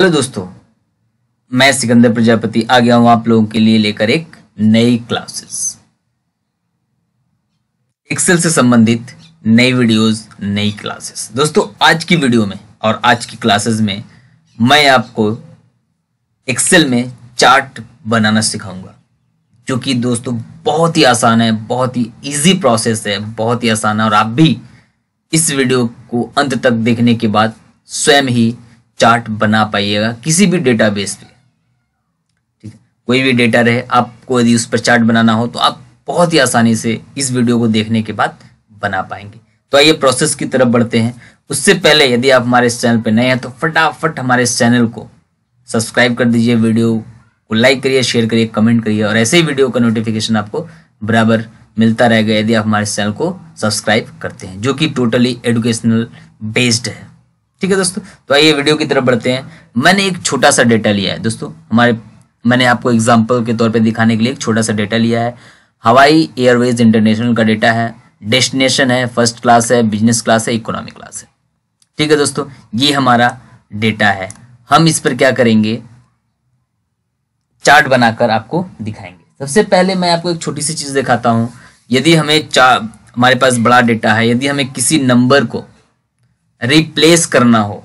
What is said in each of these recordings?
hello दोस्तों मैं सिकंदर प्रजापति आ गया हूं आप लोगों के लिए लेकर एक नई क्लासेस एक्सेल से संबंधित नई वीडियोस नई क्लासेस दोस्तों आज की वीडियो में और आज की क्लासेस में मैं आपको एक्सेल में चार्ट बनाना सिखाऊंगा जो कि दोस्तों बहुत ही आसान है बहुत ही इजी प्रोसेस है बहुत ही आसान है और आप भी इस वीडियो को अंत तक देखने के बाद स्वयं ही चार्ट बना पाइएगा किसी भी डेटाबेस पे ठीक है कोई भी डेटा रहे आपको यदि उस पर चार्ट बनाना हो तो आप बहुत ही आसानी से इस वीडियो को देखने के बाद बना पाएंगे तो आइए प्रोसेस की तरफ बढ़ते हैं उससे पहले यदि आप हमारे इस चैनल पर नए हैं तो फटाफट हमारे इस चैनल को सब्सक्राइब कर दीजिए वीडियो को लाइक करिए शेयर करिए कमेंट करिए और ऐसे ही वीडियो का नोटिफिकेशन आपको बराबर मिलता रहेगा यदि आप हमारे चैनल को सब्सक्राइब करते हैं जो कि टोटली एडुकेशनल बेस्ड है ठीक है दोस्तों तो आइए वीडियो की तरफ बढ़ते हैं मैंने एक छोटा सा डेटा लिया है दोस्तों हमारे मैंने आपको एग्जाम्पल के तौर पर दिखाने के लिए एक छोटा सा डेटा लिया है हवाई एयरवेज इंटरनेशनल का डेटा है डेस्टिनेशन है फर्स्ट क्लास है बिजनेस क्लास है इकोनॉमिक क्लास है ठीक है दोस्तों ये हमारा डेटा है हम इस पर क्या करेंगे चार्ट बनाकर आपको दिखाएंगे सबसे पहले मैं आपको एक छोटी सी चीज़ दिखाता हूं यदि हमें चार हमारे पास बड़ा डेटा है यदि हमें किसी नंबर को रिप्लेस करना हो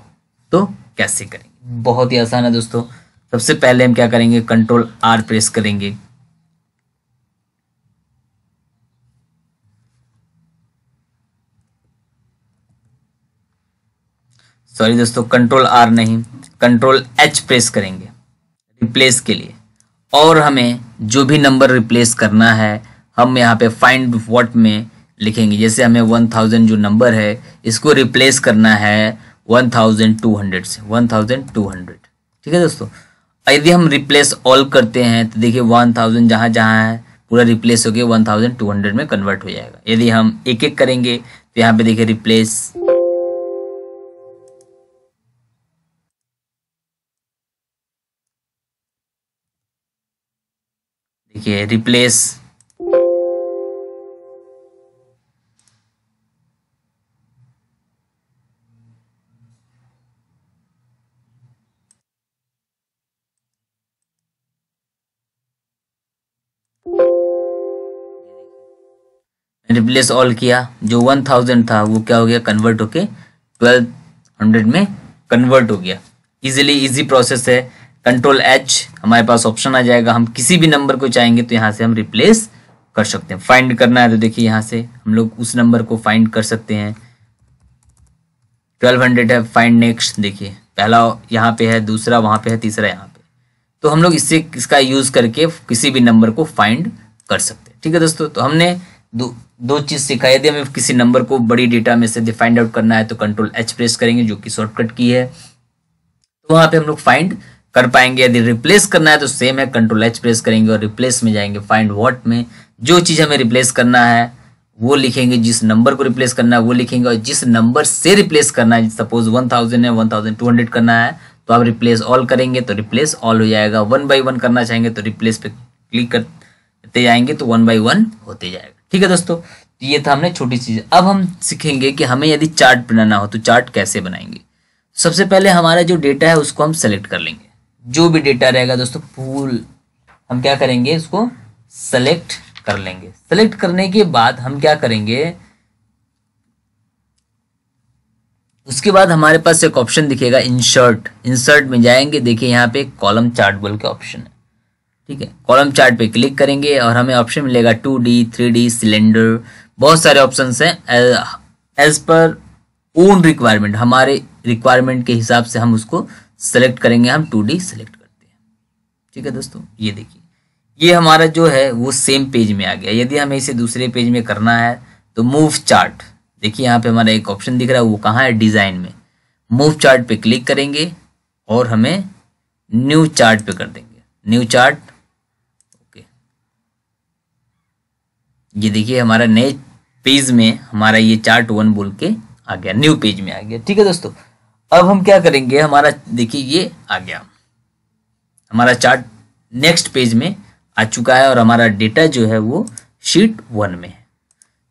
तो कैसे करेंगे बहुत ही आसान है दोस्तों सबसे पहले हम क्या करेंगे कंट्रोल आर प्रेस करेंगे सॉरी दोस्तों कंट्रोल आर नहीं कंट्रोल एच प्रेस करेंगे रिप्लेस के लिए और हमें जो भी नंबर रिप्लेस करना है हम यहाँ पे फाइंड वॉट में लिखेंगे जैसे हमें वन थाउजेंड जो नंबर है इसको रिप्लेस करना है वन थाउजेंड टू हंड्रेड से वन थाउजेंड टू हंड्रेड ठीक है दोस्तों यदि हम रिप्लेस ऑल करते हैं तो देखिए वन थाउजेंड जहाँ जहाँ है पूरा रिप्लेस गया वन थाउजेंड टू हंड्रेड में कन्वर्ट हो जाएगा यदि हम एक एक करेंगे तो यहाँ पे देखिए रिप्लेस देखिए रिप्लेस रिप्लेस ऑल किया जो वन थाउजेंड था वो क्या हो गया कन्वर्ट होके ट्वेल्व हंड्रेड में कन्वर्ट हो गया इजिली इजी प्रोसेस है कंट्रोल एच हमारे पास ऑप्शन आ जाएगा हम किसी भी नंबर को चाहेंगे तो यहाँ से हम रिप्लेस कर सकते हैं फाइंड करना है तो देखिए यहाँ से हम लोग उस नंबर को फाइंड कर सकते हैं ट्वेल्व हंड्रेड है फाइंड नेक्स्ट देखिए पहला यहाँ पे है दूसरा वहाँ पे है तीसरा यहाँ पे तो हम लोग इससे इसका यूज़ करके किसी भी नंबर को फाइंड कर सकते हैं ठीक है दोस्तों तो हमने दो चीज सिखाई यदि हमें किसी नंबर को बड़ी डेटा में से फाइंड आउट करना है तो कंट्रोल एच प्रेस करेंगे जो कि शॉर्टकट की है तो वहां पे हम लोग फाइंड कर पाएंगे यदि रिप्लेस करना है तो सेम है कंट्रोल एच प्रेस करेंगे और रिप्लेस में जाएंगे फाइंड वॉट में जो चीज हमें रिप्लेस करना है वो लिखेंगे जिस नंबर को रिप्लेस करना है वो लिखेंगे और जिस नंबर से रिप्लेस करना है सपोज वन थाउजेंड है वन थाउजेंड टू हंड्रेड करना है तो आप रिप्लेस ऑल करेंगे तो रिप्लेस ऑल हो जाएगा वन बाई वन करना चाहेंगे तो रिप्लेस पे क्लिक करते जाएंगे तो वन बाई वन होते जाएगा ठीक है दोस्तों तो ये था हमने छोटी चीज अब हम सीखेंगे कि हमें यदि चार्ट बनाना हो तो चार्ट कैसे बनाएंगे तो सबसे पहले हमारा जो डेटा है उसको हम सेलेक्ट कर लेंगे जो भी डेटा रहेगा दोस्तों फूल हम क्या करेंगे इसको सेलेक्ट कर लेंगे सेलेक्ट करने के बाद हम क्या करेंगे उसके बाद हमारे पास एक ऑप्शन दिखेगा इंसर्ट इंसर्ट में जाएंगे देखिए यहाँ पे कॉलम चार्ट बोल के ऑप्शन है ठीक है कॉलम चार्ट पे क्लिक करेंगे और हमें ऑप्शन मिलेगा two D three D cylinder बहुत सारे ऑप्शन हैं एज पर ओन रिक्वायरमेंट हमारे रिक्वायरमेंट के हिसाब से हम उसको सेलेक्ट करेंगे हम टू डी सेलेक्ट करते हैं ठीक है दोस्तों ये देखिए ये हमारा जो है वो सेम पेज में आ गया यदि हमें इसे दूसरे पेज में करना है तो मूव चार्ट देखिए यहाँ पे हमारा एक ऑप्शन दिख रहा है वो कहाँ है डिज़ाइन में मूव चार्ट पे क्लिक करेंगे और हमें न्यू चार्ट पे कर देंगे न्यू चार्ट ये देखिए हमारा नए पेज में हमारा ये चार्ट वन बोल के आ गया न्यू पेज में आ गया ठीक है दोस्तों अब हम क्या करेंगे हमारा देखिए ये आ गया हमारा चार्ट नेक्स्ट पेज में आ चुका है और हमारा डेटा जो है वो शीट वन में है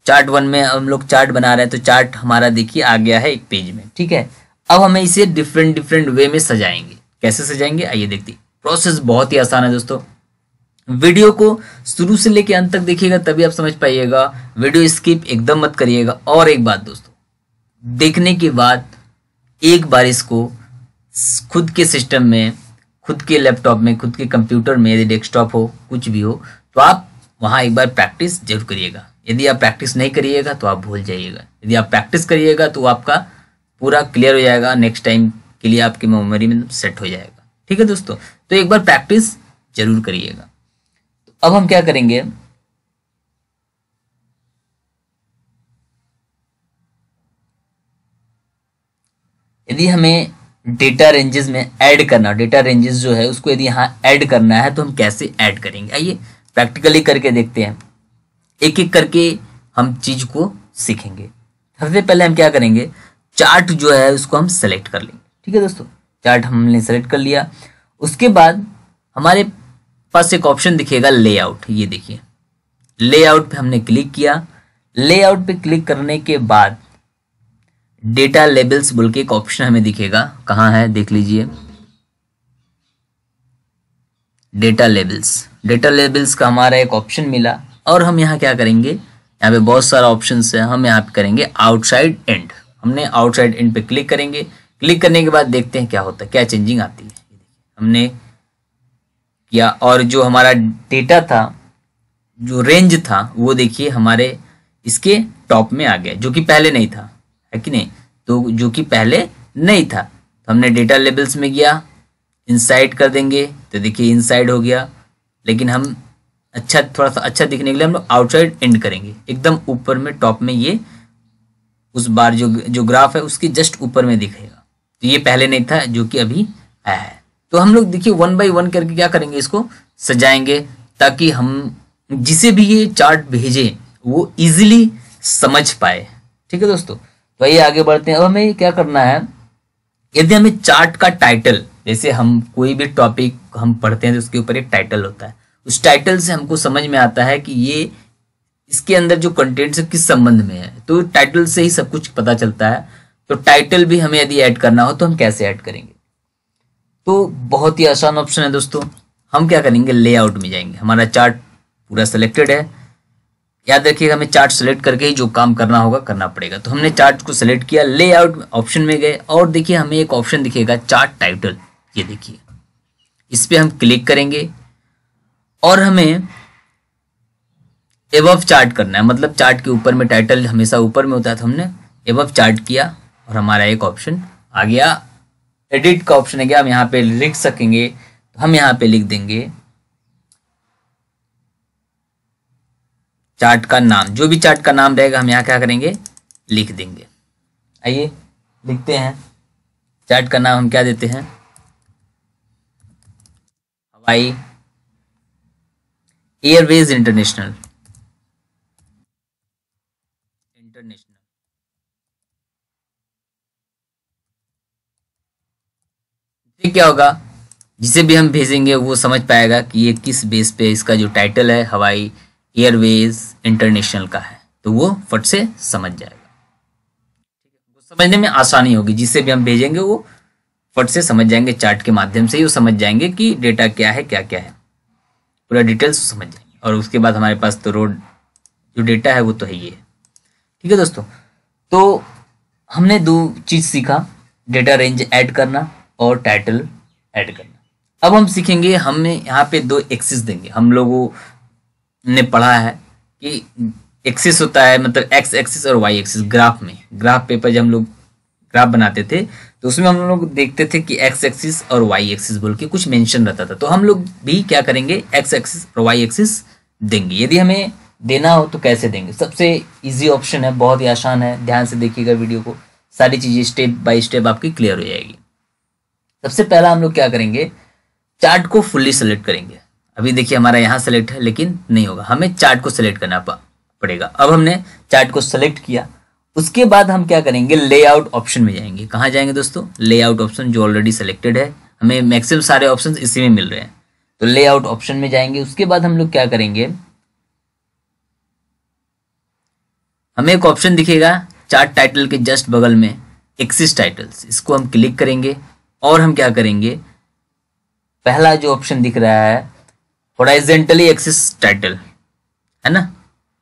चार्ट वन में हम लोग चार्ट बना रहे हैं तो चार्ट हमारा देखिए आ गया है एक पेज में ठीक है अब हमें इसे डिफरेंट डिफरेंट वे में सजाएंगे कैसे सजाएंगे आइए देखते प्रोसेस बहुत ही आसान है दोस्तों वीडियो को शुरू से लेकर अंत तक देखिएगा तभी आप समझ पाइएगा वीडियो स्किप एकदम मत करिएगा और एक बात दोस्तों देखने के बाद एक बार इसको खुद के सिस्टम में खुद के लैपटॉप में खुद के कंप्यूटर में यदि डेस्कटॉप हो कुछ भी हो तो आप वहां एक बार प्रैक्टिस जरूर करिएगा यदि आप प्रैक्टिस नहीं करिएगा तो आप भूल जाइएगा यदि आप प्रैक्टिस करिएगा तो आपका पूरा क्लियर हो जाएगा नेक्स्ट टाइम के लिए आपकी मेमोरी में सेट हो जाएगा ठीक है दोस्तों तो एक बार प्रैक्टिस जरूर करिएगा अब हम क्या करेंगे यदि हमें डेटा रेंजेस में ऐड करना डेटा रेंजेस जो है उसको यदि यहां ऐड करना है तो हम कैसे ऐड करेंगे आइए प्रैक्टिकली करके देखते हैं एक एक करके हम चीज को सीखेंगे सबसे पहले हम क्या करेंगे चार्ट जो है उसको हम सेलेक्ट कर लेंगे ठीक है दोस्तों चार्ट हमने सेलेक्ट कर लिया उसके बाद हमारे पास एक ऑप्शन दिखेगा लेआउट ये देखिए लेआउट पे हमने क्लिक किया लेआउट पे क्लिक करने के बाद डेटा लेबल्स बोल के एक ऑप्शन हमें दिखेगा कहाँ है देख लीजिए डेटा लेबल्स डेटा लेबल्स का हमारा एक ऑप्शन मिला और हम यहाँ क्या करेंगे यहाँ पे बहुत सारा ऑप्शन है हम यहाँ पे करेंगे आउटसाइड एंड हमने आउटसाइड एंड पे क्लिक करेंगे क्लिक करने के बाद देखते हैं क्या होता है क्या चेंजिंग आती है हमने किया और जो हमारा डेटा था जो रेंज था वो देखिए हमारे इसके टॉप में आ गया जो कि पहले नहीं था है कि नहीं तो जो कि पहले नहीं था तो हमने डेटा लेबल्स में गया इनसाइड कर देंगे तो देखिए इनसाइड हो गया लेकिन हम अच्छा थोड़ा सा अच्छा दिखने के लिए हम लोग आउटसाइड एंड करेंगे एकदम ऊपर में टॉप में ये उस बार जो जो ग्राफ है उसके जस्ट ऊपर में दिखेगा तो ये पहले नहीं था जो कि अभी आया है तो हम लोग देखिए वन बाई वन करके क्या करेंगे इसको सजाएंगे ताकि हम जिसे भी ये चार्ट भेजे वो इजीली समझ पाए ठीक है दोस्तों तो ये आगे बढ़ते हैं अब हमें क्या करना है यदि हमें चार्ट का टाइटल जैसे हम कोई भी टॉपिक हम पढ़ते हैं तो उसके ऊपर एक टाइटल होता है उस टाइटल से हमको समझ में आता है कि ये इसके अंदर जो कंटेंट है किस संबंध में है तो टाइटल से ही सब कुछ पता चलता है तो टाइटल भी हमें यदि ऐड करना हो तो हम कैसे ऐड करेंगे तो बहुत ही आसान ऑप्शन है दोस्तों हम क्या करेंगे लेआउट में जाएंगे हमारा चार्ट पूरा सेलेक्टेड है याद रखिएगा हमें चार्ट सेलेक्ट करके ही जो काम करना होगा करना पड़ेगा तो हमने चार्ट को सेलेक्ट किया लेआउट ऑप्शन में गए और देखिए हमें एक ऑप्शन दिखेगा चार्ट टाइटल ये देखिए इस पर हम क्लिक करेंगे और हमें एबव चार्ट करना है मतलब चार्ट के ऊपर में टाइटल हमेशा ऊपर में होता है तो हमने एबव चार्ट किया और हमारा एक ऑप्शन आ गया एडिट का ऑप्शन है कि हम यहाँ पे लिख सकेंगे तो हम यहाँ पे लिख देंगे चार्ट का नाम जो भी चार्ट का नाम रहेगा हम यहाँ क्या करेंगे लिख देंगे आइए लिखते हैं चार्ट का नाम हम क्या देते हैं हवाई एयरवेज इंटरनेशनल फिर क्या होगा जिसे भी हम भेजेंगे वो समझ पाएगा कि ये किस बेस पे इसका जो टाइटल है हवाई एयरवेज इंटरनेशनल का है तो वो फट से समझ जाएगा वो समझने में आसानी होगी जिसे भी हम भेजेंगे वो फट से समझ जाएंगे चार्ट के माध्यम से ही वो समझ जाएंगे कि डेटा क्या है क्या क्या है पूरा डिटेल्स समझ जाएंगे और उसके बाद हमारे पास तो रोड जो डेटा है वो तो है ही है ठीक है दोस्तों तो हमने दो चीज़ सीखा डेटा रेंज ऐड करना और टाइटल ऐड करना अब हम सीखेंगे हमें यहाँ पे दो एक्सिस देंगे हम लोगों ने पढ़ा है कि एक्सिस होता है मतलब एक्स एक्सिस और वाई एक्सिस ग्राफ में ग्राफ पेपर जब हम लोग ग्राफ बनाते थे तो उसमें हम लोग देखते थे कि एक्स एक्सिस और वाई एक्सिस बोल के कुछ मेंशन रहता था तो हम लोग भी क्या करेंगे एक्स एक्सिस और वाई एक्सिस देंगे यदि हमें देना हो तो कैसे देंगे सबसे इजी ऑप्शन है बहुत ही आसान है ध्यान से देखिएगा वीडियो को सारी चीज़ें स्टेप बाय स्टेप आपकी क्लियर हो जाएगी सबसे पहला हम लोग क्या करेंगे चार्ट को फुल्ली सेलेक्ट करेंगे अभी देखिए हमारा यहाँ सेलेक्ट है लेकिन नहीं होगा हमें चार्ट को सेलेक्ट करना पड़ेगा अब हमने चार्ट को सेलेक्ट किया उसके बाद हम क्या करेंगे लेआउट ऑप्शन में जाएंगे कहाँ जाएंगे दोस्तों लेआउट ऑप्शन जो ऑलरेडी सेलेक्टेड है हमें मैक्सिमम सारे ऑप्शन इसी में मिल रहे हैं तो लेआउट ऑप्शन में जाएंगे उसके बाद हम लोग क्या करेंगे हमें एक ऑप्शन दिखेगा चार्ट टाइटल के जस्ट बगल में एक्सिस टाइटल्स इसको हम क्लिक करेंगे और हम क्या करेंगे पहला जो ऑप्शन दिख रहा है होराइजेंटली एक्सिस टाइटल है ना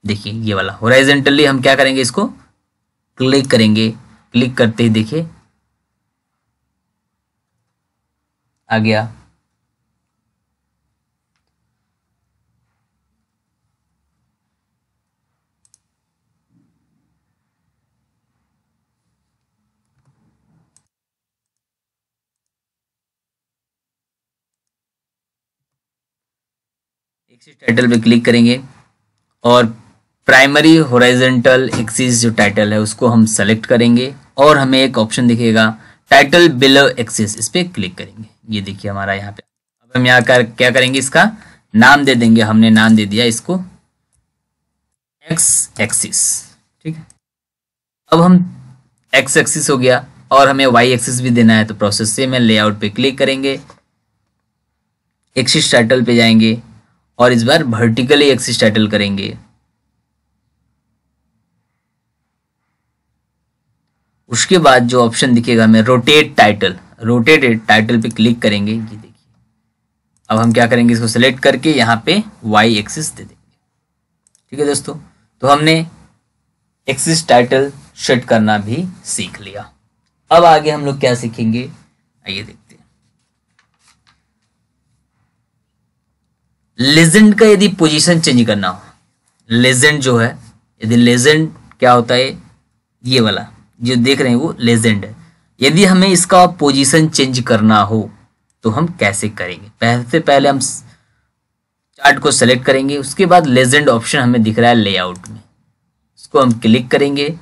देखिए ये वाला होराइजेंटली हम क्या करेंगे इसको क्लिक करेंगे क्लिक करते ही देखिए आ गया एक्सिस टाइटल पे क्लिक करेंगे और प्राइमरी होराइजेंटल एक्सिस जो टाइटल है उसको हम सेलेक्ट करेंगे और हमें एक ऑप्शन दिखेगा टाइटल बिलो एक्सिस इस पर क्लिक करेंगे ये देखिए हमारा यहाँ पे अब हम यहाँ कर क्या करेंगे इसका नाम दे देंगे हमने नाम दे दिया इसको एक्स एक्सिस ठीक है अब हम एक्स एक्सिस हो गया और हमें वाई एक्सिस भी देना है तो प्रोसेस से मैं लेआउट पे क्लिक करेंगे एक्सिस टाइटल पे जाएंगे और इस बार वर्टिकली एक्सिस टाइटल करेंगे उसके बाद जो ऑप्शन दिखेगा हमें रोटेट टाइटल रोटेटेड टाइटल पे क्लिक करेंगे ये देखिए अब हम क्या करेंगे इसको सेलेक्ट करके यहाँ पे वाई एक्सिस दे देंगे ठीक है दोस्तों तो हमने एक्सिस टाइटल सेट करना भी सीख लिया अब आगे हम लोग क्या सीखेंगे आइए देखिए लेजेंड का यदि पोजीशन चेंज करना हो लेजेंड जो है यदि लेजेंड क्या होता है ये वाला जो देख रहे हैं वो लेजेंड है यदि हमें इसका पोजीशन चेंज करना हो तो हम कैसे करेंगे पहले से पहले हम चार्ट को सेलेक्ट करेंगे उसके बाद लेजेंड ऑप्शन हमें दिख रहा है लेआउट में इसको हम क्लिक करेंगे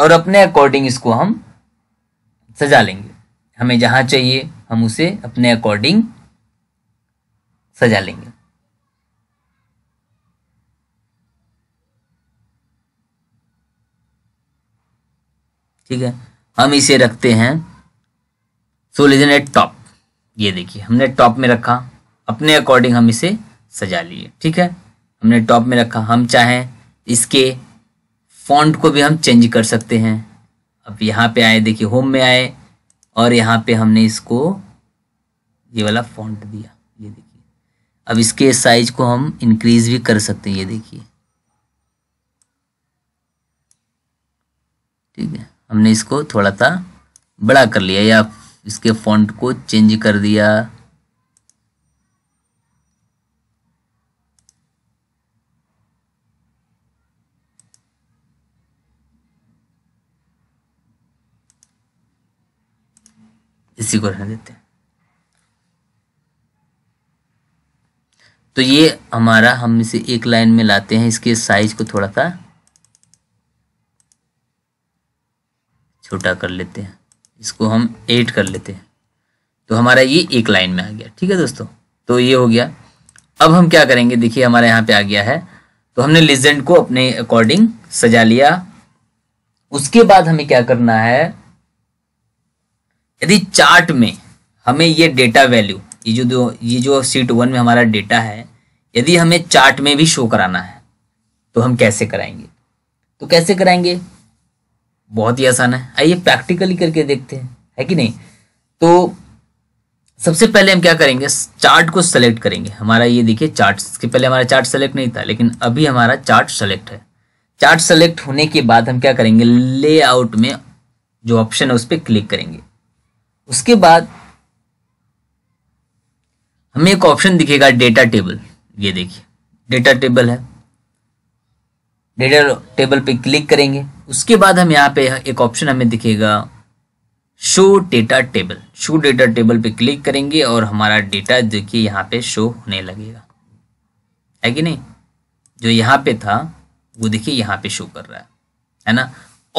और अपने अकॉर्डिंग इसको हम सजा लेंगे हमें जहाँ चाहिए हम उसे अपने अकॉर्डिंग सजा लेंगे ठीक है हम इसे रखते हैं सोलिजन एट टॉप ये देखिए हमने टॉप में रखा अपने अकॉर्डिंग हम इसे सजा लिए ठीक है हमने टॉप में रखा हम चाहें इसके फॉन्ट को भी हम चेंज कर सकते हैं अब यहाँ पे आए देखिए होम में आए और यहाँ पे हमने इसको ये वाला फॉन्ट दिया ये देखिए अब इसके साइज को हम इंक्रीज भी कर सकते हैं ये देखिए ठीक है हमने इसको थोड़ा सा बड़ा कर लिया या इसके फॉन्ट को चेंज कर दिया इसी को रहने देते हैं तो ये हमारा हम इसे एक लाइन में लाते हैं इसके साइज को थोड़ा सा छोटा कर लेते हैं इसको हम एट कर लेते हैं तो हमारा ये एक लाइन में आ गया ठीक है दोस्तों तो ये हो गया अब हम क्या करेंगे देखिए हमारा यहाँ पे आ गया है तो हमने लेजेंड को अपने अकॉर्डिंग सजा लिया उसके बाद हमें क्या करना है यदि चार्ट में हमें ये डेटा वैल्यू ये जो दो ये जो सीट वन में हमारा डेटा है यदि हमें चार्ट में भी शो कराना है तो हम कैसे कराएंगे तो कैसे कराएंगे बहुत ही आसान है आइए प्रैक्टिकली करके देखते हैं है कि नहीं तो सबसे पहले हम क्या करेंगे चार्ट को सेलेक्ट करेंगे हमारा ये देखिए चार्ट इसके पहले हमारा चार्ट सेलेक्ट नहीं था लेकिन अभी हमारा चार्ट सेलेक्ट है चार्ट सेलेक्ट होने के बाद हम क्या करेंगे लेआउट में जो ऑप्शन है उस पर क्लिक करेंगे उसके बाद हमें एक ऑप्शन दिखेगा डेटा टेबल ये देखिए डेटा टेबल है डेटा टेबल पे क्लिक करेंगे उसके बाद हम यहाँ पे एक ऑप्शन हमें दिखेगा show data table show data table पे क्लिक करेंगे और हमारा डेटा देखिए यहाँ पे शो होने लगेगा है कि नहीं जो यहाँ पे था वो देखिए यहाँ पे शो कर रहा है है ना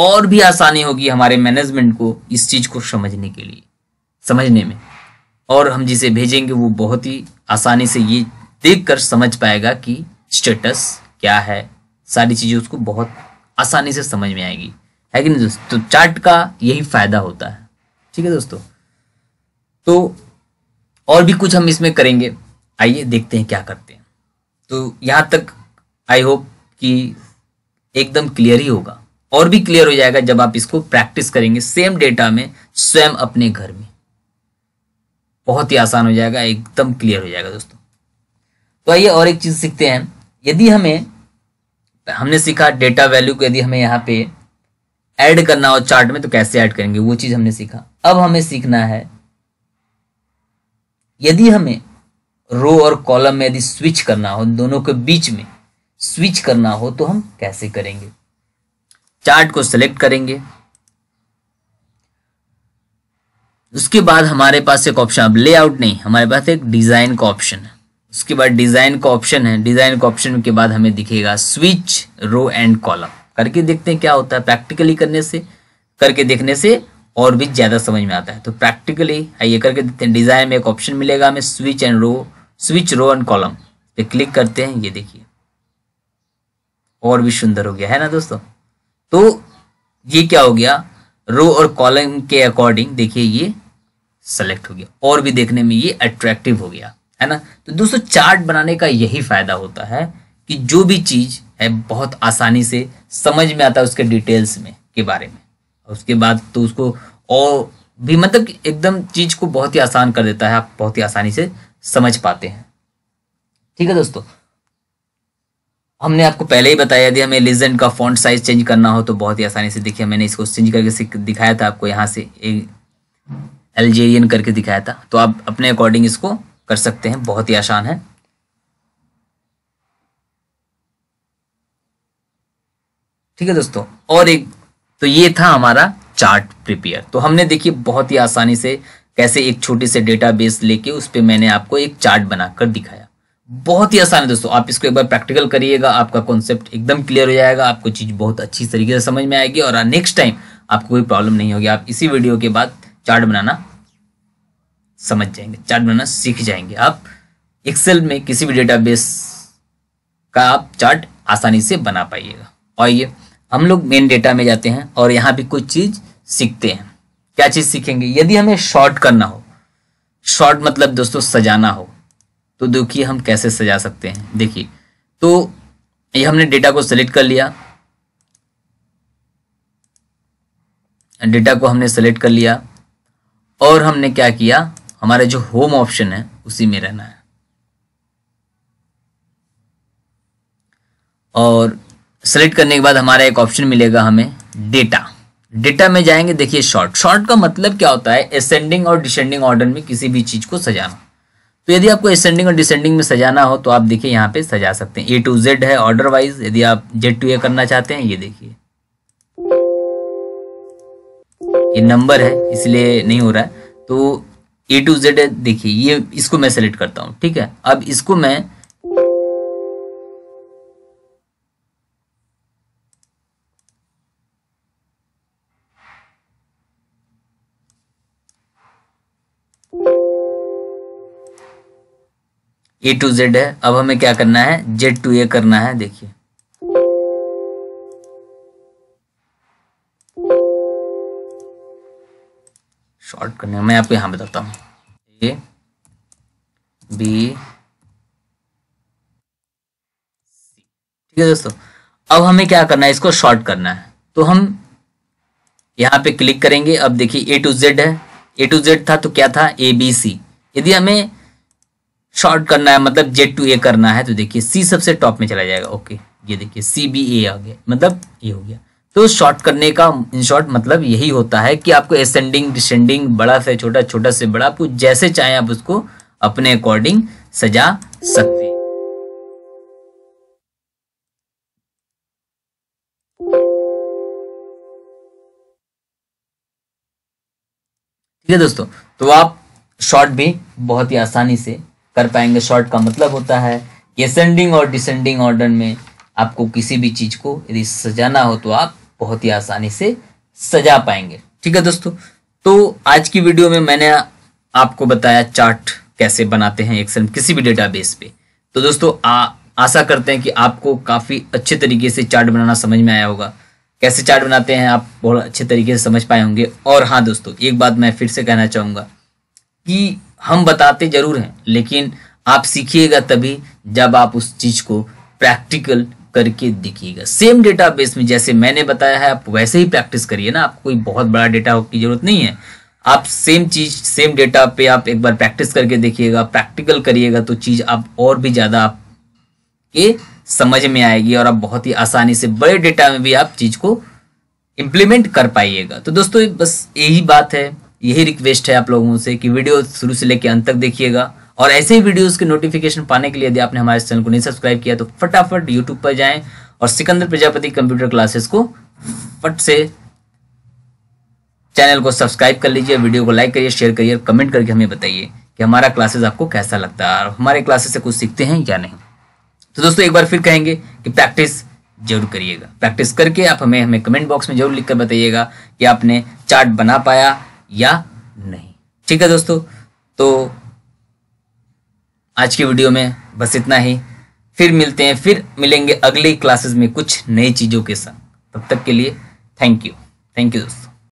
और भी आसानी होगी हमारे मैनेजमेंट को इस चीज को समझने के लिए समझने में और हम जिसे भेजेंगे वो बहुत ही आसानी से ये देख कर समझ पाएगा कि स्टेटस क्या है सारी चीज़ें उसको बहुत आसानी से समझ में आएगी है कि नहीं दोस्तों तो चार्ट का यही फ़ायदा होता है ठीक है दोस्तों तो और भी कुछ हम इसमें करेंगे आइए देखते हैं क्या करते हैं तो यहाँ तक आई होप कि एकदम क्लियर ही होगा और भी क्लियर हो जाएगा जब आप इसको प्रैक्टिस करेंगे सेम डेटा में स्वयं अपने घर में बहुत ही आसान हो जाएगा एकदम क्लियर हो जाएगा दोस्तों तो आइए और एक चीज़ सीखते हैं यदि हमें हमने सीखा डेटा वैल्यू को यदि हमें यहाँ पे ऐड करना हो चार्ट में तो कैसे ऐड करेंगे वो चीज़ हमने सीखा अब हमें सीखना है यदि हमें रो और कॉलम में यदि स्विच करना हो दोनों के बीच में स्विच करना हो तो हम कैसे करेंगे चार्ट को सिलेक्ट करेंगे उसके बाद हमारे पास एक ऑप्शन अब लेआउट नहीं हमारे पास एक डिज़ाइन का ऑप्शन है उसके बाद डिज़ाइन का ऑप्शन है डिज़ाइन का ऑप्शन के बाद हमें दिखेगा स्विच रो एंड कॉलम करके देखते हैं क्या होता है प्रैक्टिकली करने से करके देखने से और भी ज़्यादा समझ में आता है तो प्रैक्टिकली आइए हाँ, करके देखते हैं डिज़ाइन में एक ऑप्शन मिलेगा हमें switch and row switch row and column पे क्लिक करते हैं ये देखिए और भी सुंदर हो गया है ना दोस्तों तो ये क्या हो गया रो और कॉलम के अकॉर्डिंग देखिए ये सेलेक्ट हो गया और भी देखने में ये अट्रैक्टिव हो गया है ना तो दोस्तों चार्ट बनाने का यही फायदा होता है कि जो भी चीज़ है बहुत आसानी से समझ में आता है उसके डिटेल्स में के बारे में उसके बाद तो उसको और भी मतलब एकदम चीज़ को बहुत ही आसान कर देता है आप बहुत ही आसानी से समझ पाते हैं ठीक है दोस्तों हमने आपको पहले ही बताया यदि हमें लेजेंड का फॉन्ट साइज चेंज करना हो तो बहुत ही आसानी से देखिए मैंने इसको चेंज करके दिखाया था आपको यहाँ से एल्जेरियन करके दिखाया था तो आप अपने अकॉर्डिंग इसको कर सकते हैं बहुत ही आसान है ठीक है दोस्तों और एक तो ये था हमारा चार्ट प्रिपेयर तो हमने देखिए बहुत ही आसानी से कैसे एक छोटे से डेटाबेस लेके उस पर मैंने आपको एक चार्ट बनाकर दिखाया बहुत ही आसान है दोस्तों आप इसको एक बार प्रैक्टिकल करिएगा आपका कॉन्सेप्ट एकदम क्लियर हो जाएगा आपको चीज़ बहुत अच्छी तरीके से समझ में आएगी और नेक्स्ट टाइम आपको कोई प्रॉब्लम नहीं होगी आप इसी वीडियो के बाद चार्ट बनाना समझ जाएंगे चार्ट बनाना सीख जाएंगे आप एक्सेल में किसी भी डेटाबेस का आप चार्ट आसानी से बना पाइएगा और ये हम लोग मेन डेटा में जाते हैं और यहाँ भी कुछ चीज़ सीखते हैं क्या चीज़ सीखेंगे यदि हमें शॉर्ट करना हो शॉर्ट मतलब दोस्तों सजाना हो तो देखिए हम कैसे सजा सकते हैं देखिए तो ये हमने डेटा को सेलेक्ट कर लिया डेटा को हमने सेलेक्ट कर लिया और हमने क्या किया हमारे जो होम ऑप्शन है उसी में रहना है और सेलेक्ट करने के बाद हमारा एक ऑप्शन मिलेगा हमें डेटा डेटा में जाएंगे देखिए शॉर्ट शॉर्ट का मतलब क्या होता है एसेंडिंग और डिसेंडिंग ऑर्डर में किसी भी चीज़ को सजाना तो यदि आपको एसेंडिंग और डिसेंडिंग में सजाना हो तो आप देखिए यहाँ पे सजा सकते हैं ए टू जेड है ऑर्डर वाइज यदि आप जेड टू ए करना चाहते हैं ये देखिए ये नंबर है इसलिए नहीं हो रहा है तो ए टू जेड देखिए ये इसको मैं सेलेक्ट करता हूँ ठीक है अब इसको मैं ए टू जेड है अब हमें क्या करना है जेड टू ए करना है देखिए शॉर्ट करने मैं आपको यहाँ बताता हूँ ए बी सी ठीक है दोस्तों अब हमें क्या करना है इसको शॉर्ट करना है तो हम यहाँ पे क्लिक करेंगे अब देखिए ए टू जेड है ए टू जेड था तो क्या था ए बी सी यदि हमें शॉर्ट करना है मतलब जेड टू ए करना है तो देखिए सी सबसे टॉप में चला जाएगा ओके ये देखिए सी बी ए आ गया मतलब ये हो गया तो शॉर्ट करने का इन शॉर्ट मतलब यही होता है कि आपको एसेंडिंग डिसेंडिंग बड़ा से छोटा छोटा से बड़ा आपको जैसे चाहे आप उसको अपने अकॉर्डिंग सजा सकते हैं ठीक है दोस्तों तो आप शॉर्ट भी बहुत ही आसानी से कर पाएंगे शॉर्ट का मतलब होता है कि असेंडिंग और डिसेंडिंग ऑर्डर में आपको किसी भी चीज़ को यदि सजाना हो तो आप बहुत ही आसानी से सजा पाएंगे ठीक है दोस्तों तो आज की वीडियो में मैंने आपको बताया चार्ट कैसे बनाते हैं एक्सेल किसी भी डेटाबेस पे तो दोस्तों आ, आशा करते हैं कि आपको काफ़ी अच्छे तरीके से चार्ट बनाना समझ में आया होगा कैसे चार्ट बनाते हैं आप बहुत अच्छे तरीके से समझ पाए होंगे और हाँ दोस्तों एक बात मैं फिर से कहना चाहूंगा कि हम बताते जरूर हैं लेकिन आप सीखिएगा तभी जब आप उस चीज़ को प्रैक्टिकल करके दिखिएगा सेम डेटाबेस में जैसे मैंने बताया है आप वैसे ही प्रैक्टिस करिए ना आपको कोई बहुत बड़ा डेटा की जरूरत नहीं है आप सेम चीज सेम डेटा पे आप एक बार प्रैक्टिस करके देखिएगा प्रैक्टिकल करिएगा तो चीज आप और भी ज्यादा आप के समझ में आएगी और आप बहुत ही आसानी से बड़े डेटा में भी आप चीज को इम्प्लीमेंट कर पाइएगा तो दोस्तों बस यही बात है यही रिक्वेस्ट है आप लोगों से कि वीडियो शुरू से लेकर अंत तक देखिएगा और ऐसे ही वीडियोस के नोटिफिकेशन पाने के लिए यदि आपने हमारे चैनल को नहीं सब्सक्राइब किया तो फटाफट यूट्यूब पर जाएं और सिकंदर प्रजापति कंप्यूटर क्लासेस को फट से चैनल को सब्सक्राइब कर लीजिए वीडियो को लाइक करिए शेयर करिए कमेंट करके हमें बताइए कि हमारा क्लासेस आपको कैसा लगता है और हमारे क्लासेस से कुछ सीखते हैं या नहीं तो दोस्तों एक बार फिर कहेंगे कि प्रैक्टिस जरूर करिएगा प्रैक्टिस करके आप हमें हमें कमेंट बॉक्स में जरूर लिख कर बताइएगा कि आपने चार्ट बना पाया या नहीं ठीक है दोस्तों तो आज के वीडियो में बस इतना ही फिर मिलते हैं फिर मिलेंगे अगले क्लासेस में कुछ नई चीज़ों के साथ तब तक के लिए थैंक यू थैंक यू दोस्तों